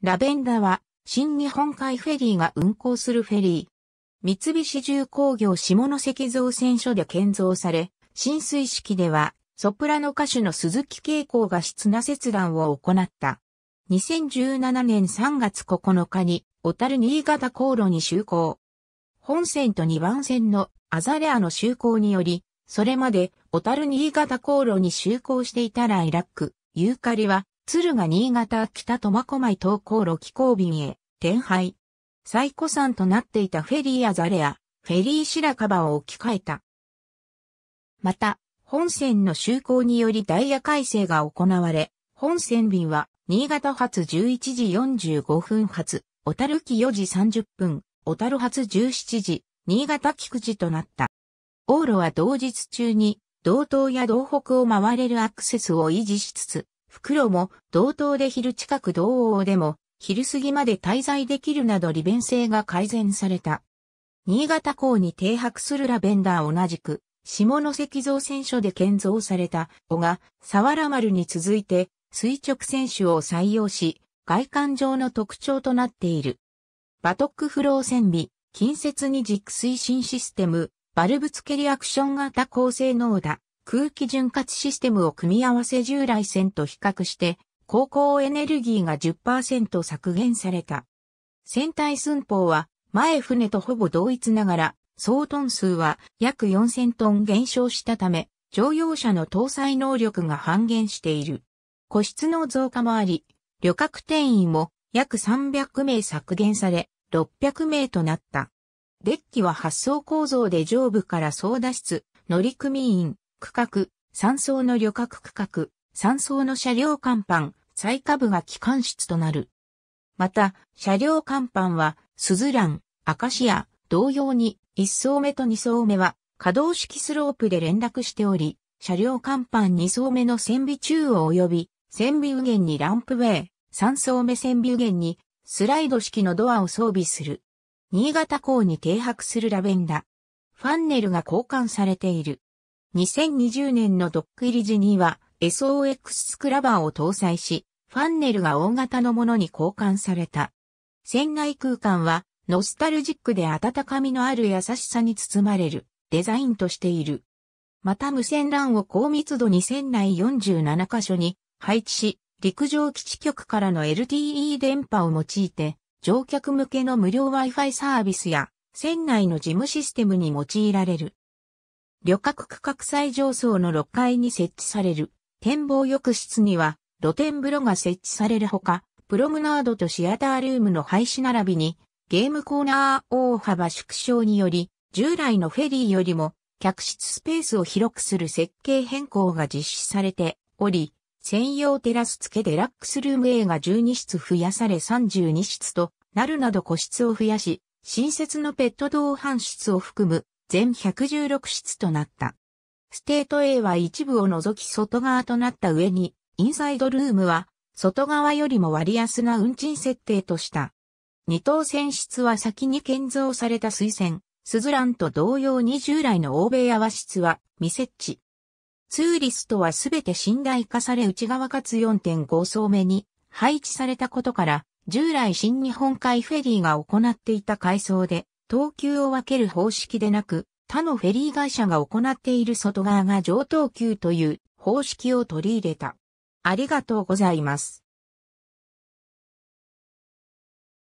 ラベンダは、新日本海フェリーが運航するフェリー。三菱重工業下関造船所で建造され、浸水式では、ソプラノ歌手の鈴木慶子が室な切断を行った。2017年3月9日に、小樽新潟航路に就航。本線と2番線のアザレアの就航により、それまで小樽新潟航路に就航していたライラック、ユーカリは、鶴が新潟北苫小牧東高路機候便へ、転廃。最古山となっていたフェリーアザレア、フェリー白樺を置き換えた。また、本線の就航によりダイヤ改正が行われ、本線便は、新潟発11時45分発、小樽機4時30分、小樽発17時、新潟菊池となった。往路は同日中に、道東や道北を回れるアクセスを維持しつつ、袋も同等で昼近く同王でも昼過ぎまで滞在できるなど利便性が改善された。新潟港に停泊するラベンダー同じく、下関造船所で建造された小が、沢原丸に続いて垂直船手を採用し、外観上の特徴となっている。バトックフロー船尾、近接に軸推進システム、バルブ付けリアクション型高性能だ。空気潤滑システムを組み合わせ従来線と比較して、高校エネルギーが10%削減された。船体寸法は前船とほぼ同一ながら、総トン数は約4000トン減少したため、乗用車の搭載能力が半減している。個室の増加もあり、旅客定員も約300名削減され、600名となった。デッキは発送構造で上部から総脱出、乗組員、区画、三層の旅客区画、三層の車両甲板、最下部が機関室となる。また、車両甲板は、スズラン、アカシア、同様に、一層目と二層目は、可動式スロープで連絡しており、車両甲板二層目の線尾中央及び、線尾右舷にランプウェイ、三層目線尾右舷に、スライド式のドアを装備する。新潟港に停泊するラベンダ。ファンネルが交換されている。2020年のドック入り時には SOX スクラバーを搭載し、ファンネルが大型のものに交換された。船内空間はノスタルジックで温かみのある優しさに包まれるデザインとしている。また無線 LAN を高密度に船内47箇所に配置し、陸上基地局からの LTE 電波を用いて、乗客向けの無料 Wi-Fi サービスや、船内の事務システムに用いられる。旅客区画最上層の6階に設置される展望浴室には露天風呂が設置されるほか、プロムナードとシアタールームの廃止並びにゲームコーナー大幅縮小により従来のフェリーよりも客室スペースを広くする設計変更が実施されており、専用テラス付けデラックスルーム A が12室増やされ32室となるなど個室を増やし、新設のペット同伴室を含む全116室となった。ステート A は一部を除き外側となった上に、インサイドルームは外側よりも割安な運賃設定とした。二等船室は先に建造された水船、スズランと同様に従来の欧米和室は未設置。ツーリストはすべて信頼化され内側かつ4.5層目に配置されたことから、従来新日本海フェリーが行っていた階層で等級を分ける方式でなく、他のフェリー会社が行っている外側が上等級という方式を取り入れた。ありがとうございます。